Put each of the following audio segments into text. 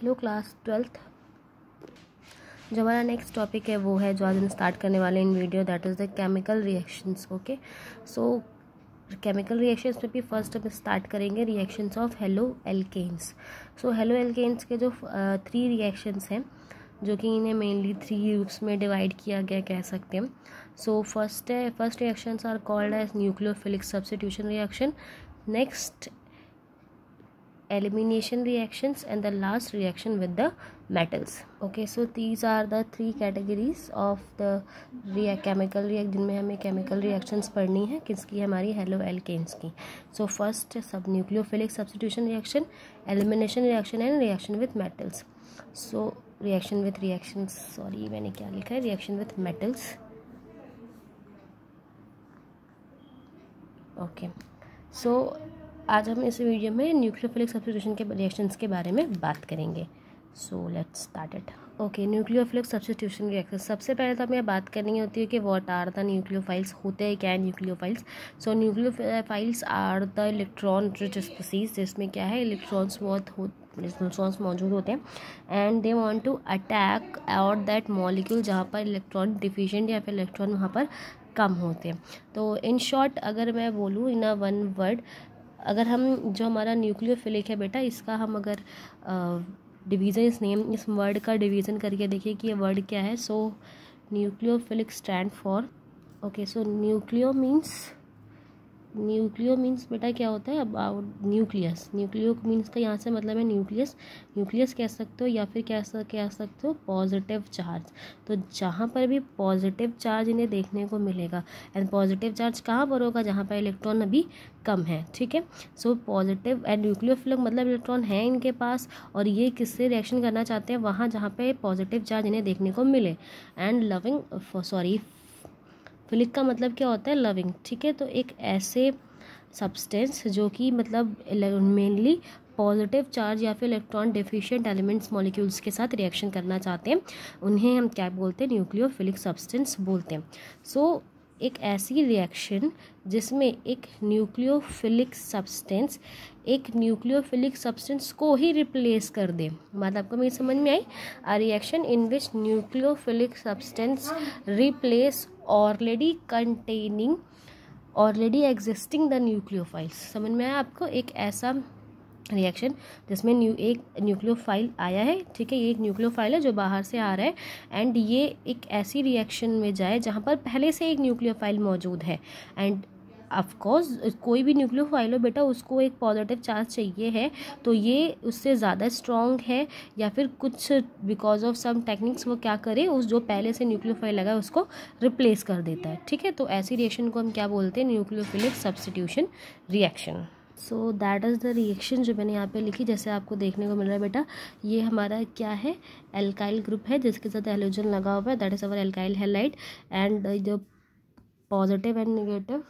hello class twelfth जो हमारा next topic है वो है जो आज हम स्टार्ट करने वाले इन video that is the chemical reactions okay so chemical reactions में भी फर्स्ट हम स्टार्ट करेंगे reactions of halo alkanes so halo alkanes के जो थ्री uh, रिएक्शंस हैं जो कि इन्हें मेनली थ्री ग्रुप्स में डिवाइड किया गया कह सकते हैं सो फर्स्ट है first reactions are called as nucleophilic substitution reaction next elimination reactions and the last reaction with the metals okay so these are the three categories of the rea chemical react jinme hame chemical reactions पढ़नी hai kiski hamari hello alkanes की so first sub nucleophilic substitution reaction elimination reaction and reaction with metals so reaction with reactions sorry maine kya likha hai reaction with metals okay so आज हम इस video में nucleophilic substitution के reactions के बारे में बात करेंगे so let's start it okay nucleophilic substitution reaction सबसे पहले तो हमें बात करनी होती है कि वॉट आर द न्यूक्लियोफाइल्स होते हैं क्या nucleophiles so nucleophiles are the electron rich species जिसमें क्या है इलेक्ट्रॉन्स बहुत हो इलेक्ट्रॉन्स मौजूद होते हैं and they want to attack और दैट मॉलिक्यूल जहाँ पर इलेक्ट्रॉन डिफिशेंट या फिर इलेक्ट्रॉन वहाँ पर कम होते हैं तो इन शॉर्ट अगर मैं बोलूँ इन अ वन वर्ड अगर हम जो हमारा न्यूक्लियोफिलिक है बेटा इसका हम अगर डिवीज़न इस नेम इस वर्ड का डिवीज़न करके देखिए कि ये वर्ड क्या है so nucleophilic stand for okay so nucleo means nucleo means बेटा क्या होता है अबाउट न्यूक्लियस न्यूक्लियो मीन्स का यहाँ से मतलब है न्यूक्लियस न्यूक्लियस कह सकते हो या फिर क्या सक कह सकते हो पॉजिटिव चार्ज तो जहाँ पर भी पॉजिटिव चार्ज इन्हें देखने को मिलेगा एंड पॉजिटिव चार्ज कहाँ पर होगा जहाँ पर इलेक्ट्रॉन अभी कम है ठीक है सो पॉजिटिव एंड न्यूक्लियो मतलब इलेक्ट्रॉन है इनके पास और ये किससे रिएक्शन करना चाहते हैं वहाँ जहाँ पर पॉजिटिव चार्ज इन्हें देखने को मिले एंड लविंग सॉरी फिलिक तो का मतलब क्या होता है लविंग ठीक है तो एक ऐसे सब्सटेंस जो कि मतलब मेनली पॉजिटिव चार्ज या फिर इलेक्ट्रॉन डिफिशियंट एलिमेंट्स मॉलिक्यूल्स के साथ रिएक्शन करना चाहते हैं उन्हें हम क्या बोलते हैं न्यूक्लियोफिलिक सब्सटेंस बोलते हैं सो so, एक ऐसी रिएक्शन जिसमें एक न्यूक्लियोफिलिक सब्सटेंस एक न्यूक्लियोफिलिक सब्सटेंस को ही रिप्लेस कर दे बात आपको मेरी समझ में आई a reaction in which nucleophilic substance replace already containing already existing the nucleophiles समझ में आया आपको एक ऐसा रिएक्शन जिसमें न्यू एक न्यूक्लियोफाइल आया है ठीक है ये एक न्यूक्लियोफाइल है जो बाहर से आ रहा है एंड ये एक ऐसी रिएक्शन में जाए जहाँ पर पहले से एक न्यूक्लियोफाइल मौजूद है एंड ऑफकोर्स कोई भी न्यूक्लियो फाइल हो बेटा उसको एक पॉजिटिव चार्ज चाहिए है तो ये उससे ज़्यादा स्ट्रॉन्ग है या फिर कुछ बिकॉज ऑफ सम टेक्निक्स वो क्या करे उस जो पहले से न्यूक्लियो फाइल लगा है उसको रिप्लेस कर देता है ठीक है तो ऐसी रिएक्शन को हम क्या बोलते हैं nucleophilic substitution reaction so that is the reaction जो मैंने यहाँ पे लिखी जैसे आपको देखने को मिल रहा है बेटा ये हमारा क्या है एल्काइल ग्रुप है जिसके साथ एलोजन लगा हुआ है that is our alkyl halide and जो positive and negative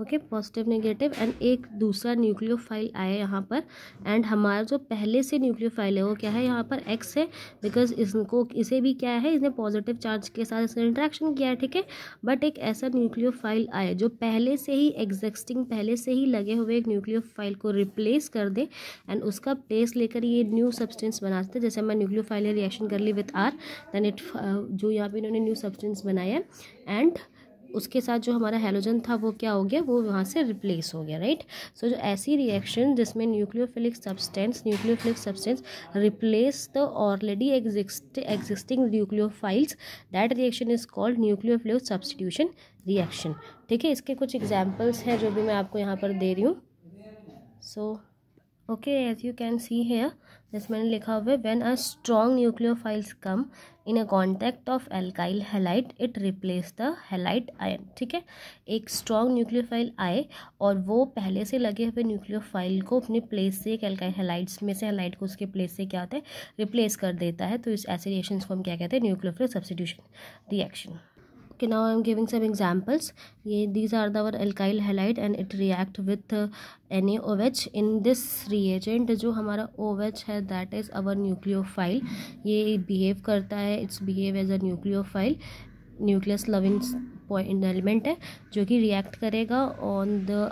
okay positive negative and एक दूसरा न्यूक्लियो फाइल आया यहाँ पर एंड हमारा जो पहले से फाइल है वो क्या है यहाँ पर एक्स है बिकॉज इसको इसे भी क्या है इसने पॉजिटिव चार्ज के साथ इसने इंट्रैक्शन किया है ठीक है बट एक ऐसा न्यूक्लियो फाइल आए जो पहले से ही एग्जिस्टिंग पहले से ही लगे हुए एक न्यूक्लियो फाइल को रिप्लेस कर दे एंड उसका प्लेस लेकर ये न्यू सब्सटेंस बना सकते जैसे मैं फाइल रिएक्शन कर ली विथ आर दैन इट जो यहाँ पर इन्होंने न्यू सब्सटेंस बनाया एंड उसके साथ जो हमारा हेलोजन था वो क्या हो गया वो वहाँ से रिप्लेस हो गया राइट सो so, जो ऐसी रिएक्शन जिसमें nucleophilic substance nucleophilic substance replace the already exist existing nucleophiles that reaction is called nucleophilic substitution reaction ठीक है इसके कुछ एग्जाम्पल्स हैं जो भी मैं आपको यहाँ पर दे रही हूँ so okay as you can see here जैसे मैंने लिखा हुआ है when a strong nucleophiles come in a contact of alkyl halide it replace the halide ion ठीक है एक स्ट्रॉन्ग न्यूक्लियोफाइल आए और वो पहले से लगे हुए न्यूक्लियोफाइल को अपने प्लेस से एक एल्काइल हेलाइट्स में से हेलाइट को उसके प्लेस से क्या होता है रिप्लेस कर देता है तो इस एसिडिएशन को हम क्या कहते हैं nucleophile substitution reaction okay now I am giving some examples ये these are the alkyl halide and it react with any O H in this reagent जो हमारा ओ है that is our nucleophile ये behave करता है it's behave as a nucleophile nucleus loving point element है जो कि react करेगा ऑन द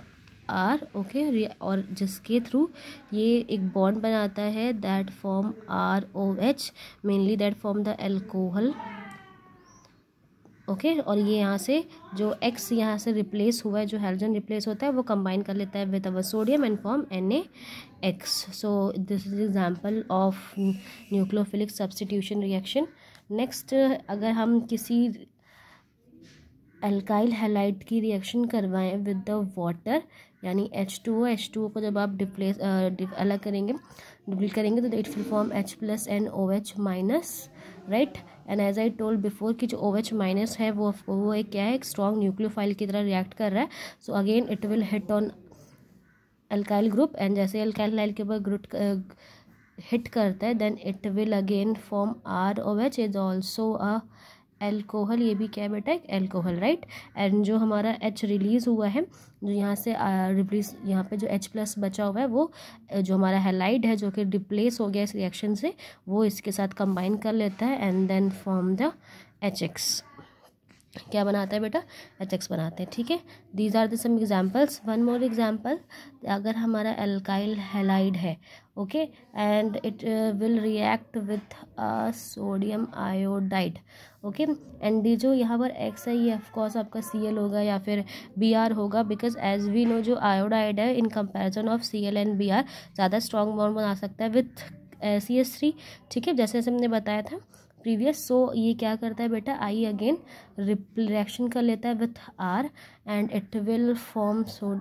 आर ओके और जिसके थ्रू ये एक बॉन्ड बनाता है that form R O H mainly that form the alcohol okay और ये यहाँ से जो एक्स यहाँ से रिप्लेस हुआ है जो हेलोजन रिप्लेस होता है वो कंबाइन कर लेता है with our sodium and form N A X so this is example of nucleophilic substitution reaction next अगर हम किसी एल्काइल हेलाइट की रिएक्शन करवाएं विद द वाटर यानी H two O H two O को जब आप डिप्लेस अलग करेंगे डिप्लीट करेंगे तो it will form H plus and O H minus right and as I told before कि जो ओ एच माइनस है वो वो एक क्या है एक स्ट्रॉन्ग न्यूक्लियोफाइल की तरह रिएक्ट कर रहा है so again it will hit on alkyl group and जैसे अल्काइल के ऊपर ग्रुट हिट करता है then it will again form R O H is also a alcohol ये भी क्या बेटा एक एल्कोहल राइट एंड जो हमारा एच रिलीज़ हुआ है जो यहाँ से रिप्लेस यहाँ पे जो एच प्लस बचा हुआ है वो जो हमारा हेलाइड है जो कि रिप्लेस हो गया इस रिएक्शन से वो इसके साथ कंबाइन कर लेता है and then form the H X क्या बनाते हैं बेटा एच एक्स बनाते हैं ठीक है these are the some examples one more example अगर हमारा एल्काइल हेलाइड है okay and it will react with a sodium iodide okay and the जो यहाँ पर एक्स है ये ऑफकोर्स आपका सी एल होगा या फिर बी आर होगा बिकॉज एज वी नो जो आयोडाइड है in comparison of C L and B R ज़्यादा स्ट्रॉन्ग बॉन्ड बना सकता है विथ सी एस थ्री ठीक है जैसे जैसे हमने बताया था प्रीवियस सो ये क्या करता है बेटा आई अगेन रिएक्शन कर लेता है with R and it will form so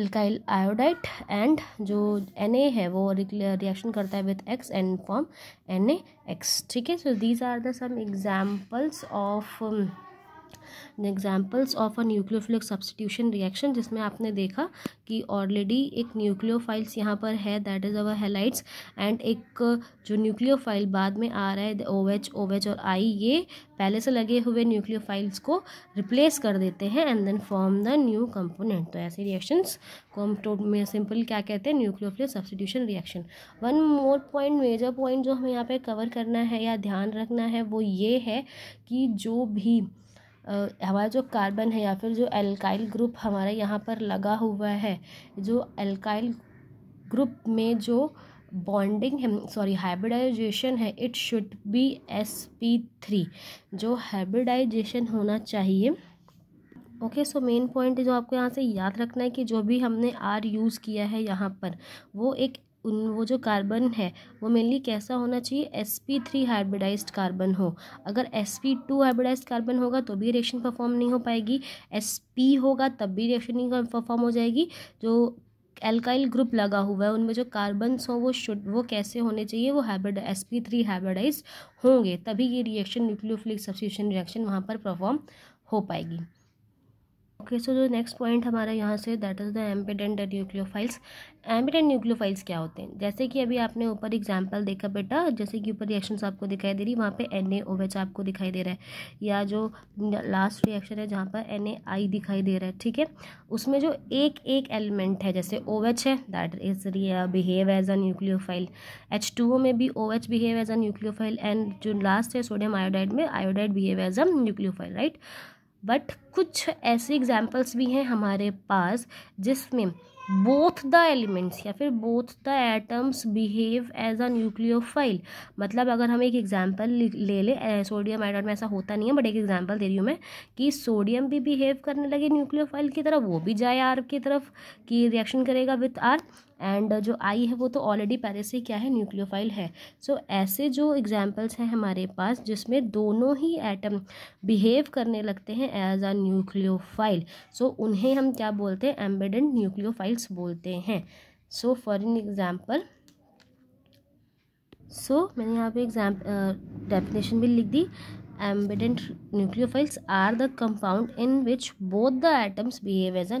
alkyl iodide and जो एन ए है वो रिएक्शन करता है with X and form N X ठीक है so these are the some examples of examples of a nucleophilic substitution reaction जिसमें आपने देखा कि ऑलरेडी एक न्यूक्लियोफाइल्स यहाँ पर है that is our halides and एक जो न्यूक्लियोफाइल बाद में आ रहा है ओ एच ओ एच और आई ये पहले से लगे हुए न्यूक्लियोफाइल्स को रिप्लेस कर देते हैं and then form the new component तो ऐसे रिएक्शंस को हम तो में सिंपल क्या कहते हैं nucleophilic substitution reaction one more point major point जो हमें यहाँ पे कवर करना है या ध्यान रखना है वो ये है कि जो भी हमारा जो कार्बन है या फिर जो एल्काइल ग्रुप हमारे यहाँ पर लगा हुआ है जो एल्काइल ग्रुप में जो बॉन्डिंग है सॉरी हाइब्रिडाइजेशन है it should be S P three जो हाइब्रिडाइजेशन होना चाहिए ओके सो मेन पॉइंट जो आपको यहाँ से याद रखना है कि जो भी हमने आर यूज़ किया है यहाँ पर वो एक उन वो जो कार्बन है वो मेनली कैसा होना चाहिए S P three hybridize carbon हो अगर S P two hybridize carbon होगा तो भी रिएक्शन परफॉर्म नहीं हो पाएगी एस पी होगा तब भी रिएक्शन नहीं परफॉर्म हो जाएगी जो एल्काइल ग्रुप लगा हुआ है उनमें जो कार्बन हों वो शुड वो कैसे होने चाहिए वो hybrid S P three hybridize होंगे तभी ये रिएक्शन न्यूक्लियोफिलिक सब्सिशन रिएक्शन वहाँ पर परफॉर्म हो पाएगी ओके सो जो नेक्स्ट पॉइंट हमारा यहाँ से that is the ambident nucleophiles ambident nucleophiles क्या होते हैं जैसे कि अभी आपने ऊपर एग्जांपल देखा बेटा जैसे कि ऊपर रिएक्शंस आपको दिखाई दे रही वहाँ पे एन ए आपको दिखाई दे रहा है या जो लास्ट रिएक्शन है जहाँ पर एन ए आई दिखाई दे रहा है ठीक है उसमें जो एक एक एलिमेंट है जैसे ओ है that is behave as a nucleophile H two O में भी O behave as a nucleophile and जो लास्ट है सोडियम आयोडाइड में iodide behave as a nucleophile right but कुछ ऐसे एग्जाम्पल्स भी हैं हमारे पास जिसमें बोथ द एलिमेंट्स या फिर both the atoms behave as a nucleophile मतलब अगर हम एक एग्जांपल ले ले सोडियम आइडोट में ऐसा होता नहीं है बट एक एग्जांपल दे रही हूँ मैं कि सोडियम भी बिहेव करने लगे न्यूक्लियोफाइल की तरफ वो भी जाए आर की तरफ कि रिएक्शन करेगा विथ आर एंड uh, जो आई है वो तो ऑलरेडी पहले से क्या है न्यूक्लियोफाइल है सो so, ऐसे जो एग्जाम्पल्स हैं हमारे पास जिसमें दोनों ही एटम बिहेव करने लगते हैं एज आ न्यूक्लियोफाइल सो उन्हें हम क्या बोलते हैं एम्बेडेंट न्यूक्लियोफाइल्स बोलते हैं so for an example so मैंने यहाँ पे एग्जाम डेफिनेशन uh, भी लिख दी ambident files are the compound in which both the atoms behave as a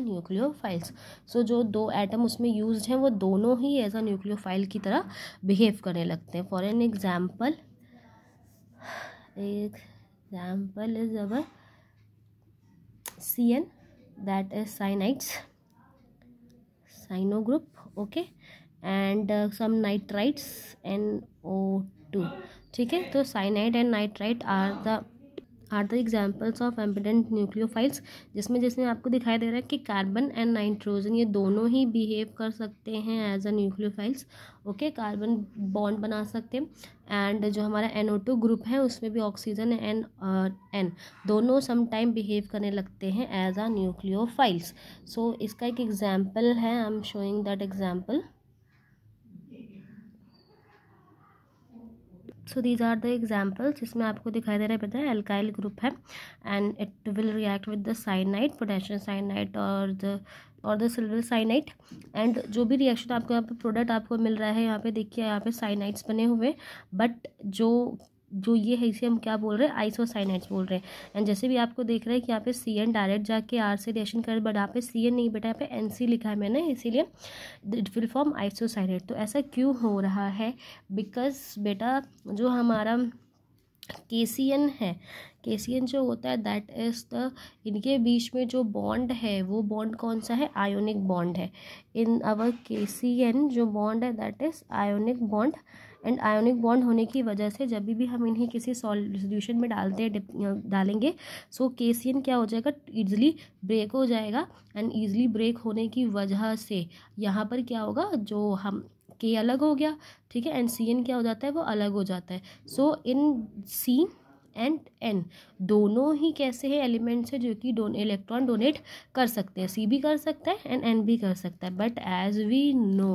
files so जो दो एटम उसमें यूज हैं वो दोनों ही एज अ फाइल की तरह बिहेव करने लगते हैं फॉर एन एग्जाम्पल एक example is our C N that is cyanides cyano group okay and some nitrites N O two ठीक है तो cyanide and nitrite are the are the examples of ambident nucleophiles जिसमें जिसमें आपको दिखाई दे रहा है कि कार्बन एंड नाइट्रोजन ये दोनों ही बिहेव कर सकते हैं as a nucleophiles okay carbon bond बना सकते हैं एंड जो हमारा एन ग्रुप है उसमें भी ऑक्सीजन एंड एन दोनों समटाइम बिहेव करने लगते हैं एज अ न्यूक्लियोफाइल्स सो इसका एक एग्जाम्पल है I am showing that example so these are the examples जिसमें आपको दिखाई दे रहा है बताया एल्काइल ग्रुप है and it will react with the cyanide potassium cyanide और द और द सिल्वर साइनाइट एंड जो भी रिएक्शन आपको यहाँ पे प्रोडक्ट आपको मिल रहा है यहाँ पे देखिए यहाँ पे साइनाइट्स बने हुए बट जो जो ये है इसे हम क्या बोल रहे हैं आइसोसाइनाइट्स बोल रहे हैं एंड जैसे भी आपको देख रहे हैं कि यहाँ पे सी एन डायरेक्ट जाके आर से रिएक्शन कर बट यहाँ पे सी एन नहीं बेटा यहाँ पे एन सी लिखा है मैंने इसीलिए इट विल फॉर्म आइसोसाइनाइट तो ऐसा क्यों हो रहा है बिकॉज बेटा जो हमारा केसियन है केसियन जो होता है दैट इज़ द इनके बीच में जो बॉन्ड है वो बॉन्ड कौन सा है आयोनिक बॉन्ड है इन अवर केसियन जो बॉन्ड है that is ionic bond and ionic bond होने की वजह से जब भी हम इन्हें किसी सोल्यूशन में डालते हैं डालेंगे सो so, केसियन क्या हो जाएगा ईजिली ब्रेक हो जाएगा एंड ईजिली ब्रेक होने की वजह से यहाँ पर क्या होगा जो हम के अलग हो गया ठीक है एंड सी एन क्या हो जाता है वो अलग हो जाता है so in C and N दोनों ही कैसे हैं एलिमेंट्स हैं जो कि डोन इलेक्ट्रॉन डोनेट कर सकते हैं सी भी कर सकता है एंड एन भी कर सकता है बट एज वी नो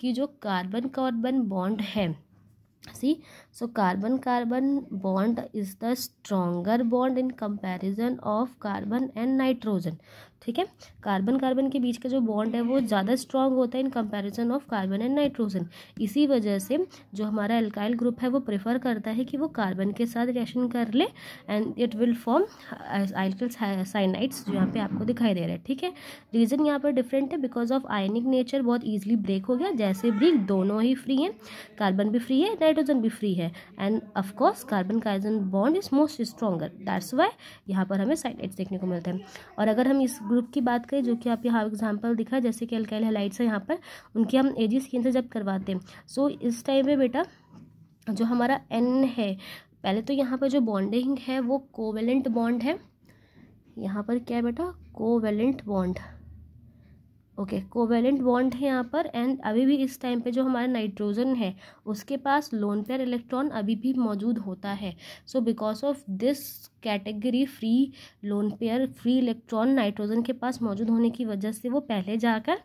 कि जो कार्बन कार्बन बॉन्ड है C so carbon carbon bond is the stronger bond in comparison of carbon and nitrogen ठीक है कार्बन कार्बन के बीच का जो बॉन्ड है वो ज़्यादा स्ट्रॉन्ग होता है in comparison of carbon and nitrogen इसी वजह से जो हमारा एल्काइल ग्रुप है वो प्रेफर करता है कि वो कार्बन के साथ रिएक्शन कर ले and it will form alkyl cyanides जो यहाँ पे आपको दिखाई दे रहा है ठीक है रीज़न यहाँ पर डिफरेंट है बिकॉज ऑफ आयनिक नेचर बहुत ईजिली ब्रेक हो गया जैसे ब्रेक दोनों ही फ्री हैं कार्बन भी फ्री है नाइट्रोजन भी फ्री है and of course carbon carbon bond is most stronger that's why यहाँ पर हमें साइनाइट्स देखने को मिलते हैं और अगर हम इस ग्रुप की बात करें जो कि आप यहाँ एग्जाम्पल दिखा है जैसे कि अल्काइल हेलाइट्स है यहाँ पर उनकी हम एजी स्किन से जब करवाते हैं सो so, इस टाइम में बेटा जो हमारा एन है पहले तो यहाँ पर जो बॉन्डिंग है वो कोवेलेंट बॉन्ड है यहाँ पर क्या है बेटा covalent bond okay covalent bond है यहाँ पर एंड अभी भी इस टाइम पे जो हमारा नाइट्रोजन है उसके पास लोन पेयर इलेक्ट्रॉन अभी भी मौजूद होता है so because of this category free lone pair free electron nitrogen के पास मौजूद होने की वजह से वो पहले जाकर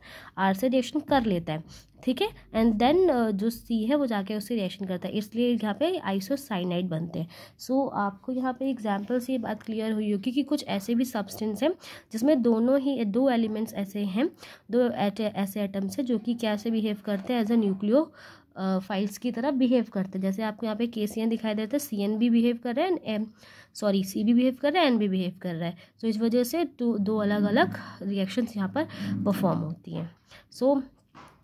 आर्सेडेशन कर लेता है ठीक है एंड देन जो सी है वो जाके उससे रिएक्शन करता है इसलिए यहाँ पे आइसोसाइनाइड बनते हैं सो so, आपको यहाँ पे एग्जाम्पल से ये बात क्लियर हुई होगी कि कुछ ऐसे भी सब्सटेंस हैं जिसमें दोनों ही दो एलिमेंट्स ऐसे हैं दो ऐसे एटम्स हैं जो कि कैसे बिहेव करते हैं एज ए न्यूक्लियो फाइल्स की तरह बिहेव करते हैं जैसे आपको यहाँ पे के सी एन दिखाई देता है सी एन भी बिहेव कर रहा है एम सॉरी सी भी बिहेव कर रहा है एन भी बिहेव कर रहा है सो तो so, इस वजह से दो अलग अलग रिएक्शंस यहाँ पर परफॉर्म होती हैं सो so,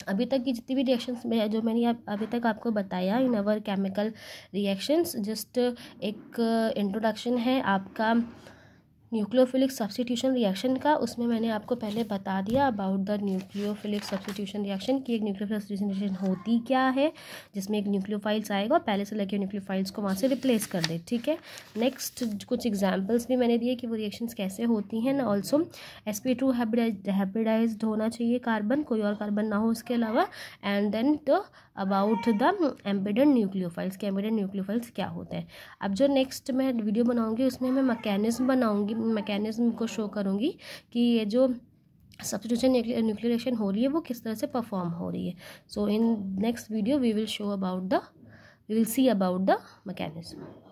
अभी तक की जितनी भी रिएक्शंस में जो मैंने अभी तक आपको बताया in our chemical reactions just एक इंट्रोडक्शन है आपका न्यूक्लियोफिलिक सब्सटीट्यूशन रिएक्शन का उसमें मैंने आपको पहले बता दिया about the nucleophilic substitution reaction की एक न्यूक्लियोफिलिक सब्सिट्यूशन रिएक्शन होती क्या है जिसमें एक न्यूक्लियोफाइल्स आएगा पहले से लगे न्यूक्लियोफाइल्स को वहाँ से रिप्लेस कर दे ठीक है नेक्स्ट कुछ एग्जाम्पल्स भी मैंने दिए कि वो रिएक्शन कैसे होती हैं ना also S P two hybridize होना चाहिए कार्बन कोई और कार्बन ना हो उसके अलावा एंड देन तो अबाउट द एम्बिडेंट न्यूक्लियोफाइल्स के एम्बिडेंट न्यूक्लियोफाइल्स क्या होते हैं अब जो नेक्स्ट मैं वीडियो बनाऊँगी उसमें मैं मकैनिज्म बनाऊँगी मैकेनिज़्म को शो करूँगी कि ये जो सब्सिट्यूशन न्यूक्लियरेशन हो रही है वो किस तरह से परफॉर्म हो रही है so in next video we will show about the we will see about the mechanism